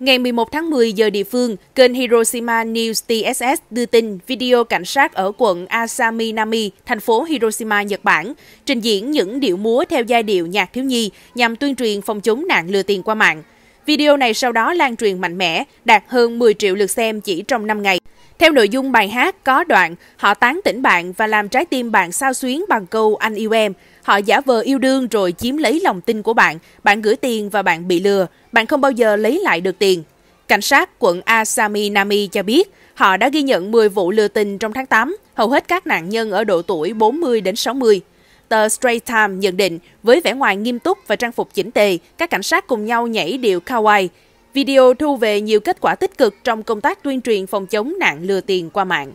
Ngày 11 tháng 10 giờ địa phương, kênh Hiroshima News TSS đưa tin video cảnh sát ở quận Asaminami, thành phố Hiroshima, Nhật Bản, trình diễn những điệu múa theo giai điệu nhạc thiếu nhi nhằm tuyên truyền phòng chống nạn lừa tiền qua mạng. Video này sau đó lan truyền mạnh mẽ, đạt hơn 10 triệu lượt xem chỉ trong 5 ngày. Theo nội dung bài hát có đoạn, họ tán tỉnh bạn và làm trái tim bạn sao xuyến bằng câu anh yêu em. Họ giả vờ yêu đương rồi chiếm lấy lòng tin của bạn, bạn gửi tiền và bạn bị lừa, bạn không bao giờ lấy lại được tiền. Cảnh sát quận Asami Nami cho biết, họ đã ghi nhận 10 vụ lừa tình trong tháng 8, hầu hết các nạn nhân ở độ tuổi 40 đến 60. Tờ Straight Time nhận định, với vẻ ngoài nghiêm túc và trang phục chỉnh tề, các cảnh sát cùng nhau nhảy điệu kawaii. Video thu về nhiều kết quả tích cực trong công tác tuyên truyền phòng chống nạn lừa tiền qua mạng.